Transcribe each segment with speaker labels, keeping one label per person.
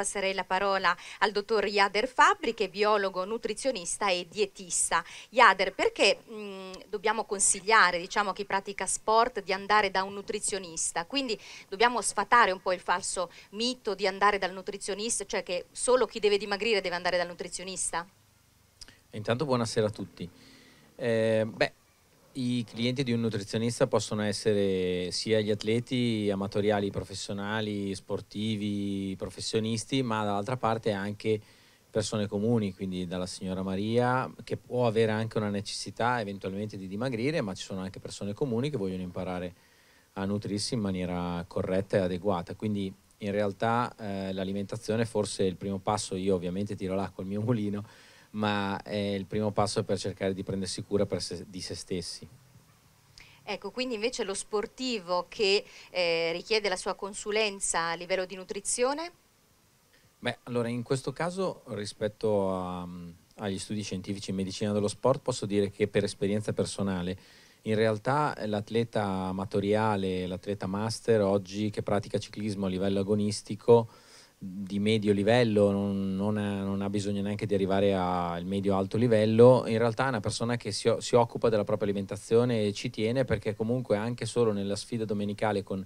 Speaker 1: passerei la parola al dottor Iader Fabri, che è biologo, nutrizionista e dietista. Iader, perché mh, mm, dobbiamo consigliare diciamo, a chi pratica sport di andare da un nutrizionista? Quindi dobbiamo sfatare un po' il falso mito di andare dal nutrizionista, cioè che solo chi deve dimagrire deve andare dal nutrizionista?
Speaker 2: Intanto buonasera a tutti. Eh, beh, i clienti di un nutrizionista possono essere sia gli atleti amatoriali, professionali, sportivi, professionisti, ma dall'altra parte anche persone comuni, quindi dalla signora Maria che può avere anche una necessità eventualmente di dimagrire, ma ci sono anche persone comuni che vogliono imparare a nutrirsi in maniera corretta e adeguata. Quindi in realtà eh, l'alimentazione forse è il primo passo, io ovviamente tiro l'acqua al mio mulino, ma è eh, il primo passo per cercare di prendersi cura se, di se stessi.
Speaker 1: Ecco, quindi invece lo sportivo che eh, richiede la sua consulenza a livello di nutrizione?
Speaker 2: Beh, allora in questo caso rispetto a, agli studi scientifici in medicina dello sport posso dire che per esperienza personale in realtà l'atleta amatoriale, l'atleta master oggi che pratica ciclismo a livello agonistico di medio livello, non, non, ha, non, ha, bisogno neanche di arrivare al medio-alto livello, in realtà è una persona che si, si, occupa della propria alimentazione e ci tiene perché comunque anche solo nella sfida domenicale con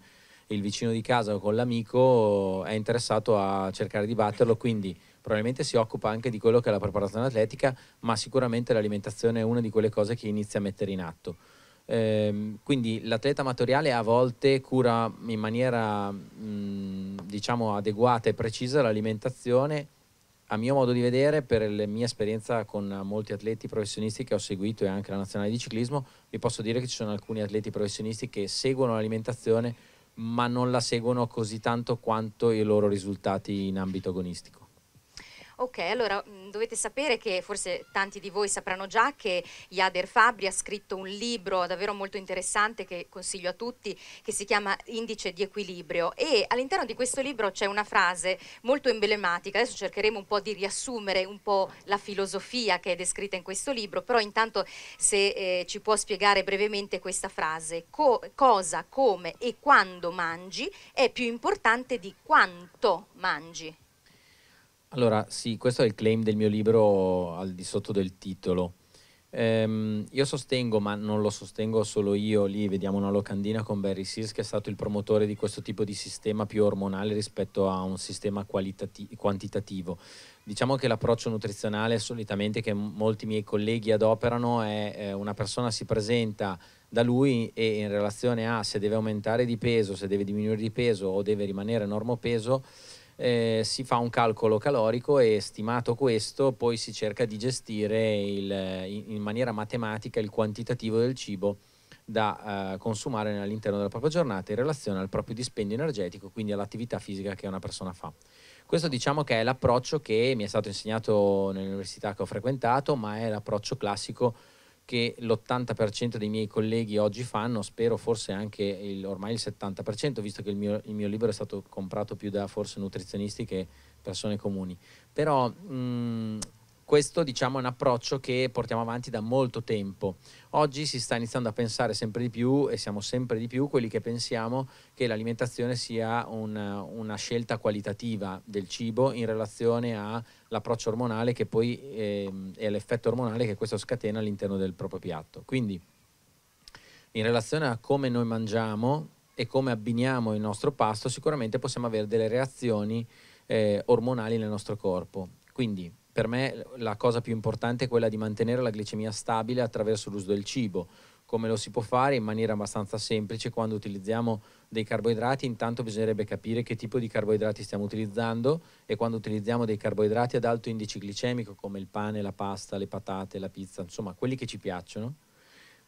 Speaker 2: il vicino di casa o con l'amico è interessato a cercare di batterlo, quindi probabilmente si occupa anche di quello che è la preparazione atletica, ma sicuramente l'alimentazione è una di quelle cose che inizia a mettere in atto. Eh, quindi l'atleta amatoriale a volte cura in maniera mh, diciamo adeguata e precisa l'alimentazione a mio modo di vedere, per la mia esperienza con molti atleti professionisti che ho seguito e anche la nazionale di ciclismo, vi posso dire che ci sono alcuni atleti professionisti che seguono l'alimentazione ma non la seguono così tanto quanto i loro risultati in ambito agonistico.
Speaker 1: Ok, allora mm, dovete sapere che forse tanti di voi sapranno già che Yader Fabri ha scritto un libro davvero molto interessante che consiglio a tutti che si chiama Indice di equilibrio e all'interno di questo libro c'è una frase molto emblematica, adesso cercheremo un po' di riassumere un po' la filosofia che è descritta in questo libro, però intanto se eh, ci può spiegare brevemente questa frase, Co cosa, come e quando mangi è più importante di quanto mangi.
Speaker 2: Allora, sì, questo è il claim del mio libro al di sotto del titolo. Ehm, io sostengo, ma non lo sostengo solo io, lì vediamo una locandina con Barry Sears che è stato il promotore di questo tipo di sistema più ormonale rispetto a un sistema quantitativo. Diciamo che l'approccio nutrizionale solitamente che molti miei colleghi adoperano è eh, una persona si presenta da lui e in relazione a se deve aumentare di peso, se deve diminuire di peso o deve rimanere normopeso peso eh, si fa un calcolo calorico e stimato questo poi si cerca di gestire il, eh, in maniera matematica il quantitativo del cibo da eh, consumare all'interno della propria giornata in relazione al proprio dispendio energetico, quindi all'attività fisica che una persona fa. Questo diciamo che è l'approccio che mi è stato insegnato nell'università che ho frequentato, ma è l'approccio classico che l'80% dei miei colleghi oggi fanno, spero forse anche il, ormai il 70%, visto che il mio, il mio, libro è stato comprato più da forse nutrizionisti che persone comuni. Però mh, mm, questo diciamo, è un approccio che portiamo avanti da molto tempo. Oggi si sta iniziando a pensare sempre di più e siamo sempre di più quelli che pensiamo che l'alimentazione sia un, una scelta qualitativa del cibo in relazione all'approccio ormonale che poi eh, è l'effetto ormonale che questo scatena all'interno del proprio piatto. Quindi in relazione a come noi mangiamo e come abbiniamo il nostro pasto, sicuramente possiamo avere delle reazioni eh, ormonali nel nostro corpo. Quindi per me la cosa più importante è quella di mantenere la glicemia stabile attraverso l'uso del cibo. Come lo si può fare in maniera abbastanza semplice quando utilizziamo dei carboidrati, intanto bisognerebbe capire che tipo di carboidrati stiamo utilizzando e quando utilizziamo dei carboidrati ad alto indice glicemico come il pane, la pasta, le patate, la pizza, insomma quelli che ci piacciono,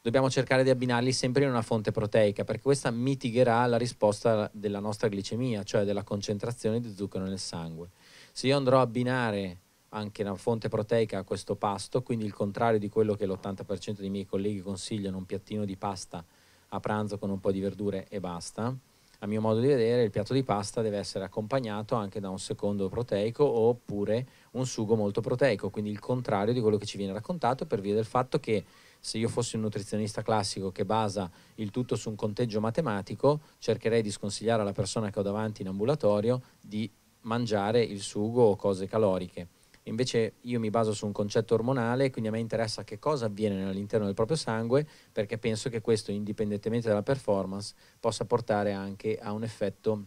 Speaker 2: dobbiamo cercare di abbinarli sempre in una fonte proteica perché questa mitigherà la risposta della nostra glicemia, cioè della concentrazione di zucchero nel sangue. Se io andrò a abbinare anche una fonte proteica a questo pasto, quindi il contrario di quello che l'80% dei miei colleghi consigliano, un piattino di pasta a pranzo con un po' di verdure e basta. A mio modo di vedere il piatto di pasta deve essere accompagnato anche da un secondo proteico oppure un sugo molto proteico, quindi il contrario di quello che ci viene raccontato per via del fatto che se io fossi un nutrizionista classico che basa il tutto su un conteggio matematico, cercherei di sconsigliare alla persona che ho davanti in ambulatorio di mangiare il sugo o cose caloriche invece io mi baso su un concetto ormonale, quindi a me interessa che cosa avviene all'interno del proprio sangue, perché penso che questo, indipendentemente dalla performance, possa portare anche a un effetto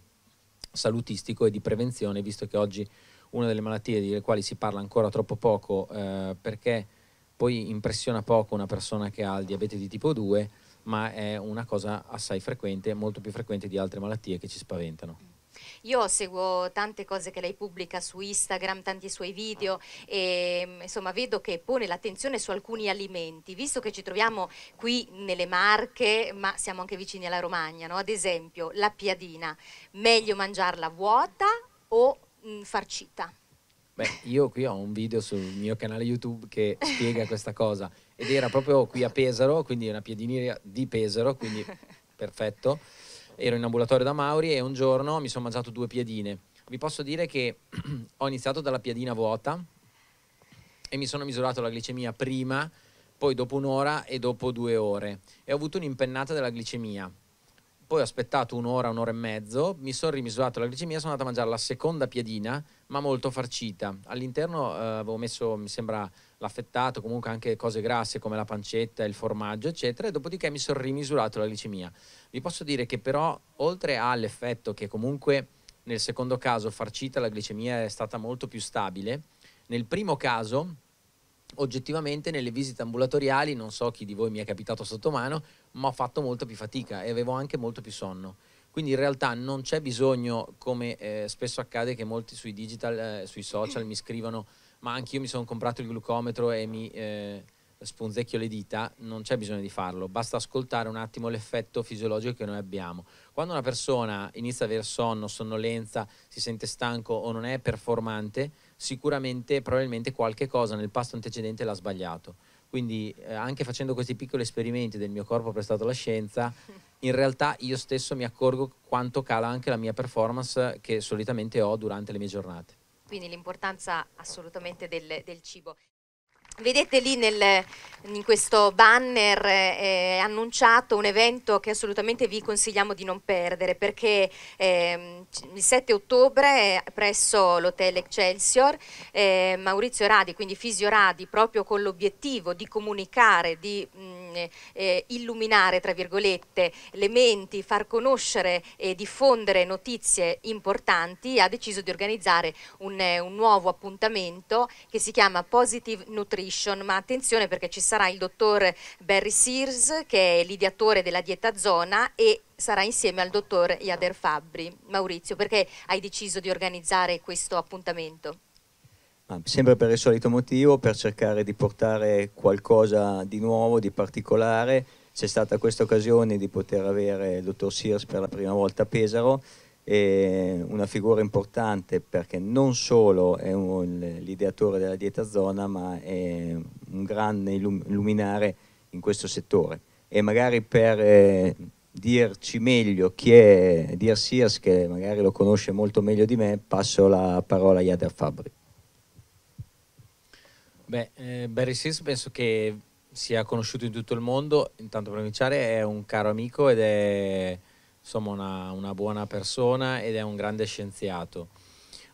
Speaker 2: salutistico e di prevenzione, visto che oggi una delle malattie delle quali si parla ancora troppo poco, eh, perché poi impressiona poco una persona che ha il diabete di tipo 2, ma è una cosa assai frequente, molto più frequente di altre malattie che ci spaventano.
Speaker 1: Io seguo tante cose che lei pubblica su Instagram, tanti suoi video e mm, insomma vedo che pone l'attenzione su alcuni alimenti, visto che ci troviamo qui nelle Marche, ma siamo anche vicini alla Romagna, no? ad esempio la piadina, meglio mangiarla vuota o mh, mm, farcita?
Speaker 2: Beh, io qui ho un video sul mio canale YouTube che spiega questa cosa ed era proprio qui a Pesaro, quindi è una piadina di Pesaro, quindi perfetto ero in ambulatorio da Mauri e un giorno mi sono mangiato due piadine. Vi posso dire che ho iniziato dalla piadina vuota e mi sono misurato la glicemia prima, poi dopo un'ora e dopo due ore e ho avuto un'impennata della glicemia. Poi ho aspettato un'ora, un'ora e mezzo, mi sono rimisurato la glicemia, sono andato a mangiare la seconda piadina, ma molto farcita. All'interno eh, avevo messo, mi sembra, l'affettato, comunque anche cose grasse come la pancetta, il formaggio, eccetera, e dopodiché mi sono rimisurato la glicemia. Vi posso dire che però, oltre all'effetto che comunque nel secondo caso farcita la glicemia è stata molto più stabile, nel primo caso oggettivamente nelle visite ambulatoriali, non so chi di voi mi è capitato sotto mano, ma ho fatto molto più fatica e avevo anche molto più sonno. Quindi in realtà non c'è bisogno, come eh, spesso accade, che molti sui digital, eh, sui social mi scrivano ma anche io mi sono comprato il glucometro e mi eh, sponzecchio le dita, non c'è bisogno di farlo, basta ascoltare un attimo l'effetto fisiologico che noi abbiamo. Quando una persona inizia ad avere sonno, sonnolenza, si sente stanco o non è performante, sicuramente probabilmente qualche cosa nel pasto antecedente l'ha sbagliato. Quindi eh, anche facendo questi piccoli esperimenti del mio corpo prestato alla scienza, in realtà io stesso mi accorgo quanto cala anche la mia performance che solitamente ho durante le mie giornate
Speaker 1: quindi l'importanza assolutamente del, del cibo. Vedete lì nel, in questo banner eh, annunciato un evento che assolutamente vi consigliamo di non perdere perché eh, il 7 ottobre presso l'hotel Excelsior eh, Maurizio Radi, quindi Fisio Radi, proprio con l'obiettivo di comunicare, di mh, mm, eh, illuminare tra virgolette le menti, far conoscere e diffondere notizie importanti, ha deciso di organizzare un, un nuovo appuntamento che si chiama Positive Nutrition Nutrition, ma attenzione perché ci sarà il dottor Barry Sears che è l'ideatore della dieta zona e sarà insieme al dottor Iader Fabbri. Maurizio, perché hai deciso di organizzare questo appuntamento?
Speaker 2: sempre per il solito motivo, per cercare di portare qualcosa di nuovo, di particolare. C'è stata questa occasione di poter avere il dottor Sears per la prima volta a Pesaro eh, una figura importante perché non solo è l'ideatore della dieta zona, ma è un grande illum luminare in questo settore. E magari per eh, dirci meglio chi è Dear Sears, che magari lo conosce molto meglio di me, passo la parola a Yader Fabri. Beh, eh, Barry Sears penso che sia conosciuto in tutto il mondo, intanto provinciale è un caro amico ed è insomma una, una buona persona ed è un grande scienziato.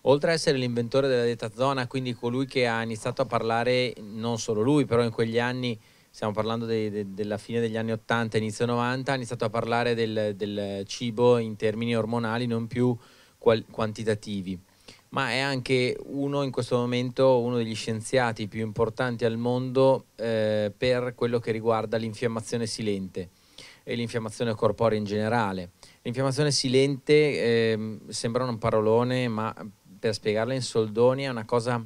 Speaker 2: Oltre a essere l'inventore della detta zona, quindi colui che ha iniziato a parlare, non solo lui, però in quegli anni stiamo parlando de, de, della fine degli anni 80, inizio 90, ha iniziato a parlare del, del cibo in termini ormonali, non più qual, quantitativi. Ma è anche uno in questo momento, uno degli scienziati più importanti al mondo eh, per quello che riguarda l'infiammazione silente e l'infiammazione corporea in generale. L'infiammazione silente eh, sembra un parolone, ma per spiegarla in soldoni è una cosa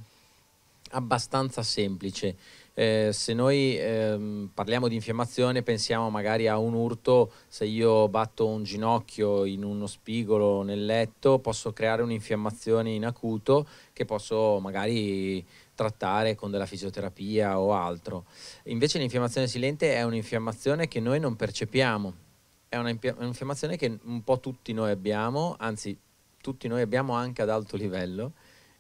Speaker 2: abbastanza semplice. Eh, se noi ehm, parliamo di infiammazione pensiamo magari a un urto, se io batto un ginocchio in uno spigolo nel letto posso creare un'infiammazione in acuto che posso magari trattare con della fisioterapia o altro. Invece l'infiammazione silente è un'infiammazione che noi non percepiamo, è un'infiammazione che un po' tutti noi abbiamo, anzi tutti noi abbiamo anche ad alto livello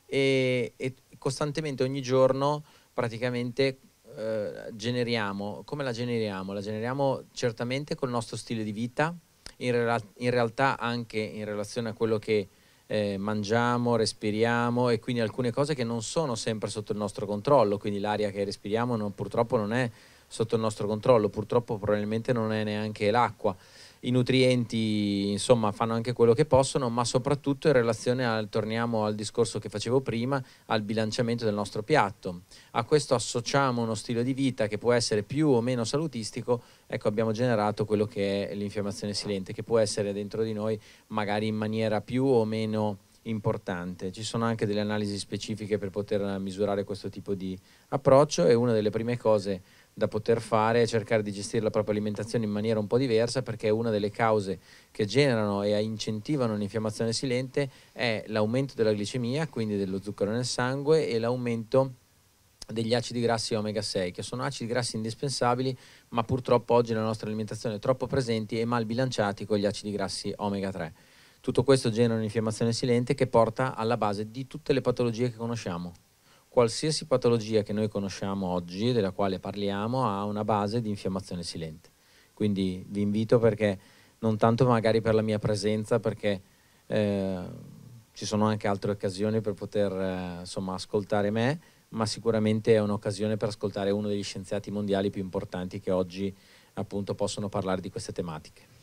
Speaker 2: e, e costantemente ogni giorno praticamente eh, generiamo, come la generiamo? La generiamo certamente col nostro stile di vita, in, re- in realtà anche in relazione a quello che eh, mangiamo, respiriamo e quindi alcune cose che non sono sempre sotto il nostro controllo, quindi l'aria che respiriamo non, purtroppo non è sotto il nostro controllo, purtroppo probabilmente non è neanche l'acqua i nutrienti insomma fanno anche quello che possono, ma soprattutto in relazione al, torniamo al discorso che facevo prima, al bilanciamento del nostro piatto. A questo associamo uno stile di vita che può essere più o meno salutistico, ecco abbiamo generato quello che è l'infiammazione silente, che può essere dentro di noi magari in maniera più o meno importante. Ci sono anche delle analisi specifiche per poter misurare questo tipo di approccio e una delle prime cose da poter fare è cercare di gestire la propria alimentazione in maniera un po' diversa perché una delle cause che generano e incentivano l'infiammazione silente è l'aumento della glicemia, quindi dello zucchero nel sangue e l'aumento degli acidi grassi omega 6 che sono acidi grassi indispensabili ma purtroppo oggi nella nostra alimentazione troppo presenti e mal bilanciati con gli acidi grassi omega 3. Tutto questo genera un'infiammazione silente che porta alla base di tutte le patologie che conosciamo qualsiasi patologia che noi conosciamo oggi, della quale parliamo, ha una base di infiammazione silente. Quindi vi invito perché non tanto magari per la mia presenza, perché eh, ci sono anche altre occasioni per poter eh, insomma, ascoltare me, ma sicuramente è un'occasione per ascoltare uno degli scienziati mondiali più importanti che oggi appunto possono parlare di queste tematiche.